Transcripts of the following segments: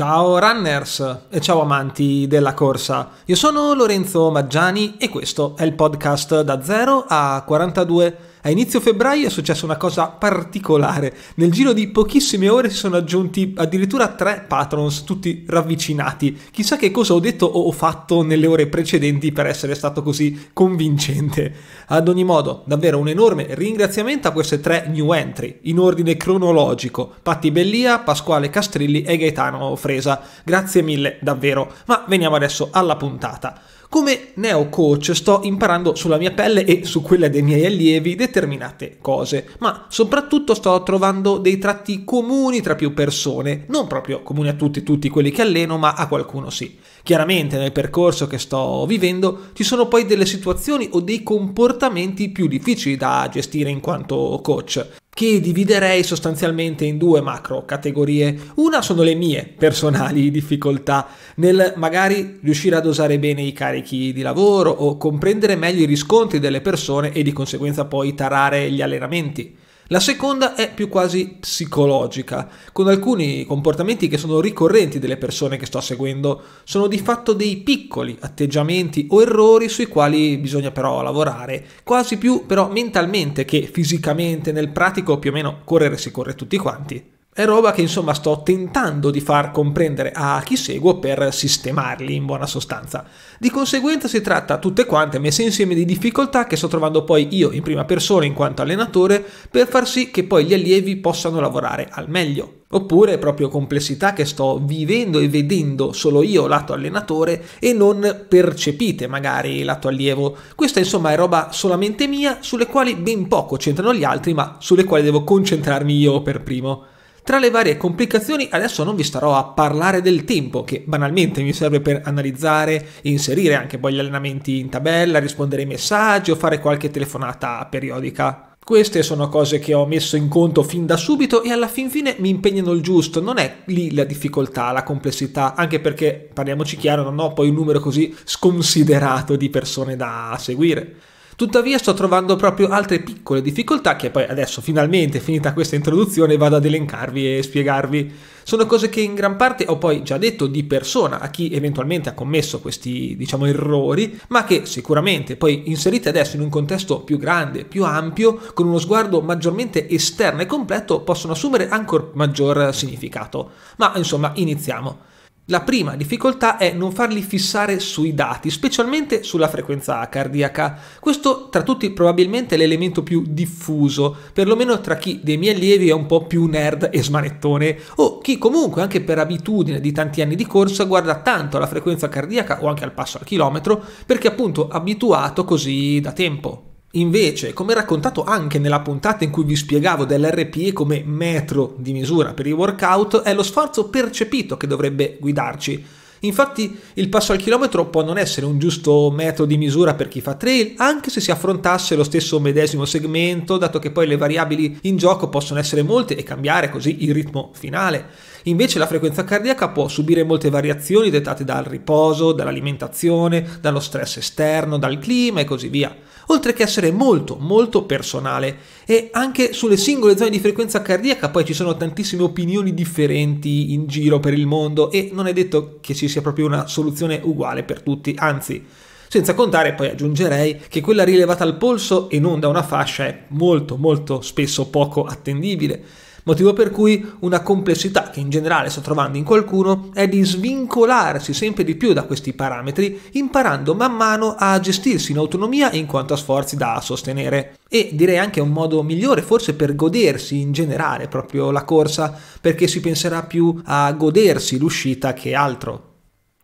Ciao runners e ciao amanti della corsa. Io sono Lorenzo Maggiani e questo è il podcast da 0 a 42 a inizio febbraio è successa una cosa particolare. Nel giro di pochissime ore si sono aggiunti addirittura tre patrons, tutti ravvicinati. Chissà che cosa ho detto o ho fatto nelle ore precedenti per essere stato così convincente. Ad ogni modo, davvero un enorme ringraziamento a queste tre new entry, in ordine cronologico. Patti Bellia, Pasquale Castrilli e Gaetano Fresa. Grazie mille, davvero. Ma veniamo adesso alla puntata. Come neo coach sto imparando sulla mia pelle e su quella dei miei allievi determinate cose, ma soprattutto sto trovando dei tratti comuni tra più persone, non proprio comuni a tutti, tutti quelli che alleno, ma a qualcuno sì. Chiaramente nel percorso che sto vivendo ci sono poi delle situazioni o dei comportamenti più difficili da gestire in quanto coach che dividerei sostanzialmente in due macro categorie. Una sono le mie personali difficoltà nel magari riuscire ad osare bene i carichi di lavoro o comprendere meglio i riscontri delle persone e di conseguenza poi tarare gli allenamenti. La seconda è più quasi psicologica, con alcuni comportamenti che sono ricorrenti delle persone che sto seguendo. Sono di fatto dei piccoli atteggiamenti o errori sui quali bisogna però lavorare, quasi più però mentalmente che fisicamente, nel pratico più o meno correre si corre tutti quanti. È roba che insomma sto tentando di far comprendere a chi seguo per sistemarli in buona sostanza. Di conseguenza si tratta tutte quante messe insieme di difficoltà che sto trovando poi io in prima persona in quanto allenatore per far sì che poi gli allievi possano lavorare al meglio. Oppure proprio complessità che sto vivendo e vedendo solo io lato allenatore e non percepite magari lato allievo. Questa insomma è roba solamente mia sulle quali ben poco c'entrano gli altri ma sulle quali devo concentrarmi io per primo. Tra le varie complicazioni adesso non vi starò a parlare del tempo, che banalmente mi serve per analizzare e inserire anche poi gli allenamenti in tabella, rispondere ai messaggi o fare qualche telefonata periodica. Queste sono cose che ho messo in conto fin da subito e alla fin fine mi impegnano il giusto, non è lì la difficoltà, la complessità, anche perché, parliamoci chiaro, non ho poi un numero così sconsiderato di persone da seguire. Tuttavia sto trovando proprio altre piccole difficoltà che poi adesso finalmente finita questa introduzione vado ad elencarvi e spiegarvi. Sono cose che in gran parte ho poi già detto di persona a chi eventualmente ha commesso questi diciamo errori, ma che sicuramente poi inserite adesso in un contesto più grande, più ampio, con uno sguardo maggiormente esterno e completo possono assumere ancora maggior significato. Ma insomma iniziamo. La prima difficoltà è non farli fissare sui dati, specialmente sulla frequenza cardiaca. Questo tra tutti probabilmente è l'elemento più diffuso, perlomeno tra chi dei miei allievi è un po' più nerd e smanettone, o chi comunque anche per abitudine di tanti anni di corsa guarda tanto alla frequenza cardiaca o anche al passo al chilometro, perché appunto abituato così da tempo. Invece, come raccontato anche nella puntata in cui vi spiegavo dell'RPE come metro di misura per i workout, è lo sforzo percepito che dovrebbe guidarci. Infatti il passo al chilometro può non essere un giusto metro di misura per chi fa trail, anche se si affrontasse lo stesso medesimo segmento, dato che poi le variabili in gioco possono essere molte e cambiare così il ritmo finale. Invece la frequenza cardiaca può subire molte variazioni dettate dal riposo, dall'alimentazione, dallo stress esterno, dal clima e così via, oltre che essere molto molto personale e anche sulle singole zone di frequenza cardiaca poi ci sono tantissime opinioni differenti in giro per il mondo e non è detto che ci sia proprio una soluzione uguale per tutti, anzi senza contare, poi aggiungerei, che quella rilevata al polso e non da una fascia è molto molto spesso poco attendibile Motivo per cui una complessità che in generale sto trovando in qualcuno è di svincolarsi sempre di più da questi parametri, imparando man mano a gestirsi in autonomia in quanto a sforzi da sostenere. E direi anche un modo migliore forse per godersi in generale proprio la corsa, perché si penserà più a godersi l'uscita che altro.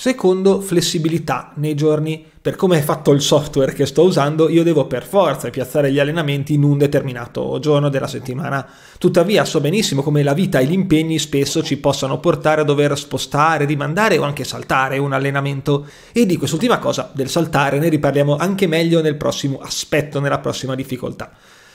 Secondo, flessibilità nei giorni. Per come è fatto il software che sto usando, io devo per forza piazzare gli allenamenti in un determinato giorno della settimana. Tuttavia so benissimo come la vita e gli impegni spesso ci possano portare a dover spostare, rimandare o anche saltare un allenamento. E di quest'ultima cosa, del saltare, ne riparliamo anche meglio nel prossimo aspetto, nella prossima difficoltà.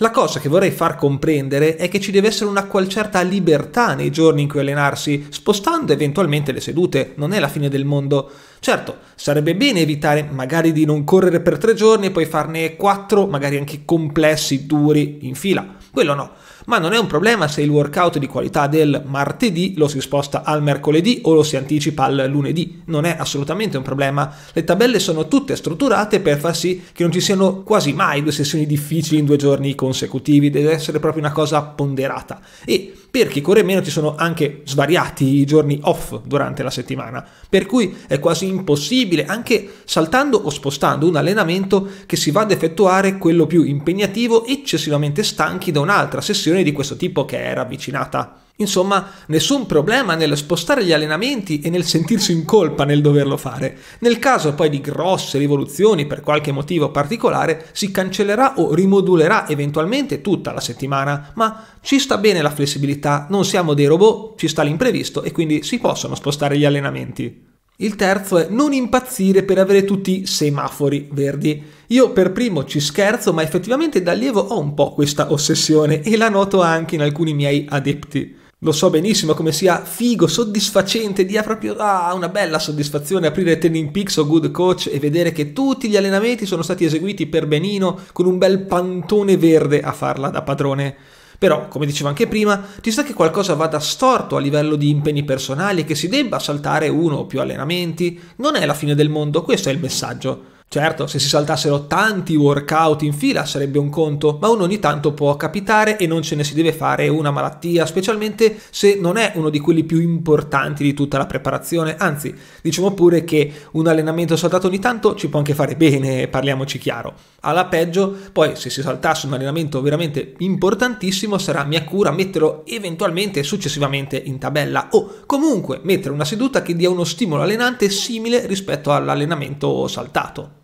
La cosa che vorrei far comprendere è che ci deve essere una qual certa libertà nei giorni in cui allenarsi, spostando eventualmente le sedute, non è la fine del mondo. Certo, sarebbe bene evitare magari di non correre per tre giorni e poi farne quattro, magari anche complessi, duri, in fila. Quello no ma non è un problema se il workout di qualità del martedì lo si sposta al mercoledì o lo si anticipa al lunedì, non è assolutamente un problema. Le tabelle sono tutte strutturate per far sì che non ci siano quasi mai due sessioni difficili in due giorni consecutivi, deve essere proprio una cosa ponderata. E per chi corre meno ci sono anche svariati i giorni off durante la settimana, per cui è quasi impossibile, anche saltando o spostando un allenamento, che si vada ad effettuare quello più impegnativo eccessivamente stanchi da un'altra sessione situazioni di questo tipo che era avvicinata. Insomma, nessun problema nel spostare gli allenamenti e nel sentirsi in colpa nel doverlo fare. Nel caso poi di grosse rivoluzioni per qualche motivo particolare, si cancellerà o rimodulerà eventualmente tutta la settimana, ma ci sta bene la flessibilità, non siamo dei robot, ci sta l'imprevisto e quindi si possono spostare gli allenamenti. Il terzo è non impazzire per avere tutti i semafori verdi. Io per primo ci scherzo, ma effettivamente da allievo ho un po' questa ossessione e la noto anche in alcuni miei adepti. Lo so benissimo come sia figo, soddisfacente, dia proprio ah, una bella soddisfazione aprire Training Peaks o Good Coach e vedere che tutti gli allenamenti sono stati eseguiti per benino con un bel pantone verde a farla da padrone. Però, come dicevo anche prima, ci sa che qualcosa vada storto a livello di impegni personali e che si debba saltare uno o più allenamenti. Non è la fine del mondo, questo è il messaggio. Certo, se si saltassero tanti workout in fila sarebbe un conto, ma uno ogni tanto può capitare e non ce ne si deve fare una malattia, specialmente se non è uno di quelli più importanti di tutta la preparazione. Anzi, diciamo pure che un allenamento saltato ogni tanto ci può anche fare bene, parliamoci chiaro. Alla peggio, poi se si saltasse un allenamento veramente importantissimo, sarà mia cura metterlo eventualmente successivamente in tabella o comunque mettere una seduta che dia uno stimolo allenante simile rispetto all'allenamento saltato.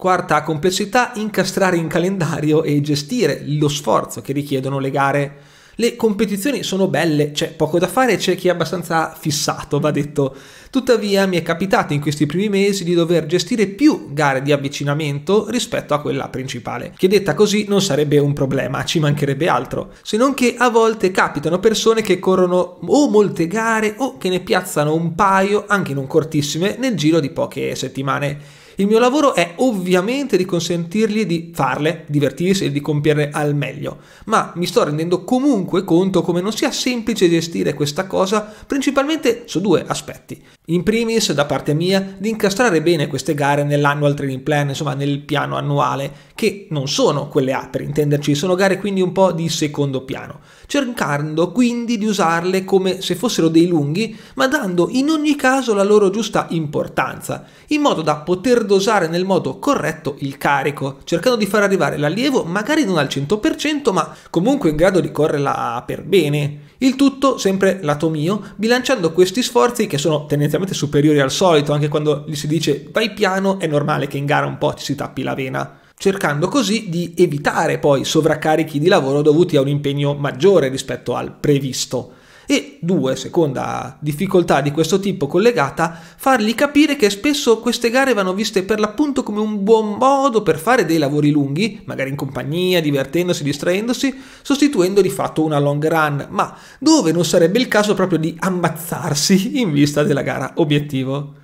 Quarta complessità, incastrare in calendario e gestire lo sforzo che richiedono le gare. Le competizioni sono belle, c'è poco da fare, e c'è chi è abbastanza fissato, va detto. Tuttavia mi è capitato in questi primi mesi di dover gestire più gare di avvicinamento rispetto a quella principale, che detta così non sarebbe un problema, ci mancherebbe altro, se non che a volte capitano persone che corrono o molte gare o che ne piazzano un paio, anche non cortissime, nel giro di poche settimane. Il mio lavoro è ovviamente di consentirgli di farle, divertirsi e di compierle al meglio, ma mi sto rendendo comunque conto come non sia semplice gestire questa cosa principalmente su due aspetti. In primis, da parte mia, di incastrare bene queste gare nell'annual training plan, insomma nel piano annuale, che non sono quelle A per intenderci, sono gare quindi un po' di secondo piano, cercando quindi di usarle come se fossero dei lunghi, ma dando in ogni caso la loro giusta importanza, in modo da poter dosare nel modo corretto il carico, cercando di far arrivare l'allievo magari non al 100%, ma comunque in grado di correrla per bene. Il tutto sempre lato mio, bilanciando questi sforzi che sono tendenzialmente superiori al solito, anche quando gli si dice vai piano è normale che in gara un po' ci si tappi la vena cercando così di evitare poi sovraccarichi di lavoro dovuti a un impegno maggiore rispetto al previsto. E due, seconda difficoltà di questo tipo collegata, fargli capire che spesso queste gare vanno viste per l'appunto come un buon modo per fare dei lavori lunghi, magari in compagnia, divertendosi, distraendosi, sostituendo di fatto una long run, ma dove non sarebbe il caso proprio di ammazzarsi in vista della gara obiettivo.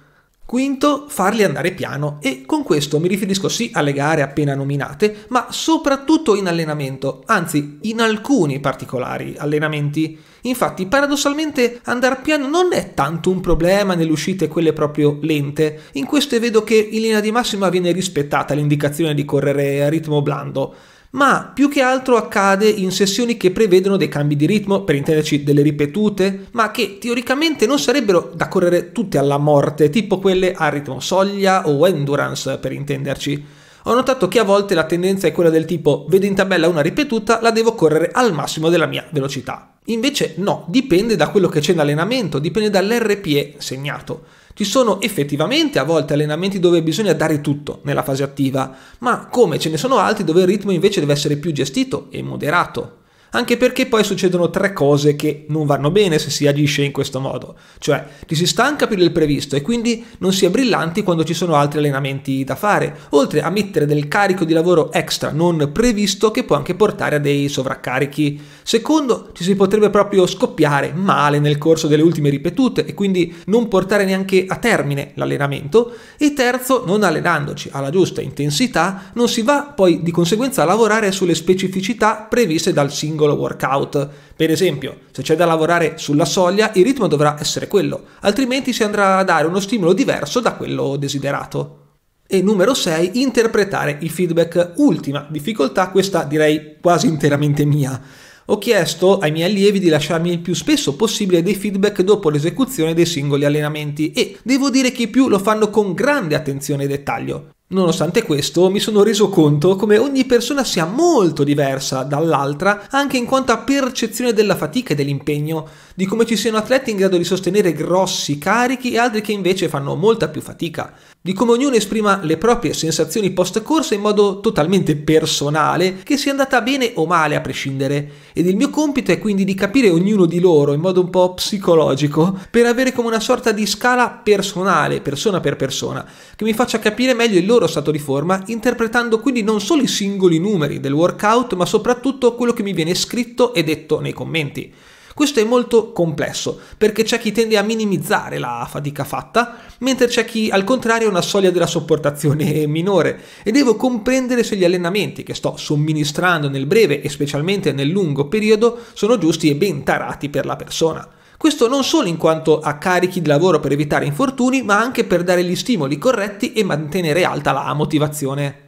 Quinto, farli andare piano e con questo mi riferisco sì alle gare appena nominate, ma soprattutto in allenamento, anzi in alcuni particolari allenamenti. Infatti, paradossalmente, andare piano non è tanto un problema nelle uscite quelle proprio lente. In queste vedo che in linea di massima viene rispettata l'indicazione di correre a ritmo blando ma più che altro accade in sessioni che prevedono dei cambi di ritmo, per intenderci delle ripetute, ma che teoricamente non sarebbero da correre tutte alla morte, tipo quelle a ritmo soglia o endurance, per intenderci. Ho notato che a volte la tendenza è quella del tipo vedo in tabella una ripetuta, la devo correre al massimo della mia velocità. Invece no, dipende da quello che c'è in allenamento, dipende dall'RPE segnato. Ci sono effettivamente a volte allenamenti dove bisogna dare tutto nella fase attiva, ma come ce ne sono altri dove il ritmo invece deve essere più gestito e moderato anche perché poi succedono tre cose che non vanno bene se si agisce in questo modo, cioè ci si stanca più del previsto e quindi non si è brillanti quando ci sono altri allenamenti da fare, oltre a mettere del carico di lavoro extra non previsto che può anche portare a dei sovraccarichi. Secondo, ci si potrebbe proprio scoppiare male nel corso delle ultime ripetute e quindi non portare neanche a termine l'allenamento e terzo, non allenandoci alla giusta intensità, non si va poi di conseguenza a lavorare sulle specificità previste dal singolo singolo workout. Per esempio, se c'è da lavorare sulla soglia, il ritmo dovrà essere quello, altrimenti si andrà a dare uno stimolo diverso da quello desiderato. E numero 6, interpretare il feedback. Ultima difficoltà, questa direi quasi interamente mia. Ho chiesto ai miei allievi di lasciarmi il più spesso possibile dei feedback dopo l'esecuzione dei singoli allenamenti e devo dire che i più lo fanno con grande attenzione e dettaglio. Nonostante questo, mi sono reso conto come ogni persona sia molto diversa dall'altra anche in quanto a percezione della fatica e dell'impegno di come ci siano atleti in grado di sostenere grossi carichi e altri che invece fanno molta più fatica, di come ognuno esprima le proprie sensazioni post corsa in modo totalmente personale, che sia andata bene o male a prescindere, ed il mio compito è quindi di capire ognuno di loro in modo un po' psicologico per avere come una sorta di scala personale, persona per persona, che mi faccia capire meglio il loro stato di forma, interpretando quindi non solo i singoli numeri del workout, ma soprattutto quello che mi viene scritto e detto nei commenti. Questo è molto complesso, perché c'è chi tende a minimizzare la fatica fatta, mentre c'è chi al contrario ha una soglia della sopportazione minore e devo comprendere se gli allenamenti che sto somministrando nel breve e specialmente nel lungo periodo sono giusti e ben tarati per la persona. Questo non solo in quanto a carichi di lavoro per evitare infortuni, ma anche per dare gli stimoli corretti e mantenere alta la motivazione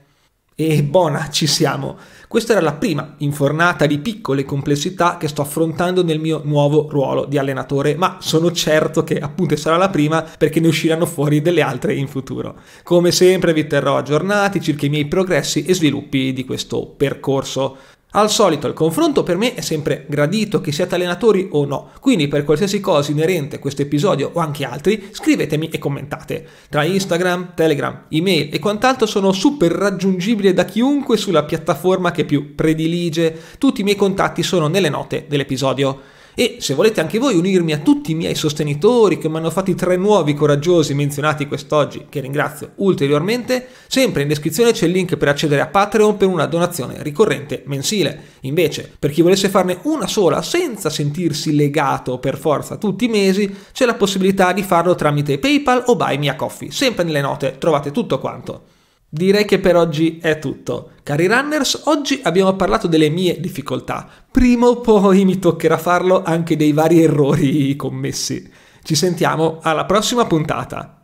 e buona, ci siamo. Questa era la prima infornata di piccole complessità che sto affrontando nel mio nuovo ruolo di allenatore, ma sono certo che appunto sarà la prima perché ne usciranno fuori delle altre in futuro. Come sempre vi terrò aggiornati circa i miei progressi e sviluppi di questo percorso. Al solito il confronto per me è sempre gradito che siate allenatori o no, quindi per qualsiasi cosa inerente a questo episodio o anche altri scrivetemi e commentate. Tra Instagram, Telegram, email e quant'altro sono super raggiungibile da chiunque sulla piattaforma che più predilige, tutti i miei contatti sono nelle note dell'episodio. E se volete anche voi unirmi a tutti i miei sostenitori che mi hanno fatti tre nuovi coraggiosi menzionati quest'oggi, che ringrazio ulteriormente, sempre in descrizione c'è il link per accedere a Patreon per una donazione ricorrente mensile. Invece, per chi volesse farne una sola senza sentirsi legato per forza tutti i mesi, c'è la possibilità di farlo tramite PayPal o Buy Me a Coffee. Sempre nelle note trovate tutto quanto. Direi che per oggi è tutto. Cari runners, oggi abbiamo parlato delle mie difficoltà. Prima o poi mi toccherà farlo anche dei vari errori commessi. Ci sentiamo alla prossima puntata.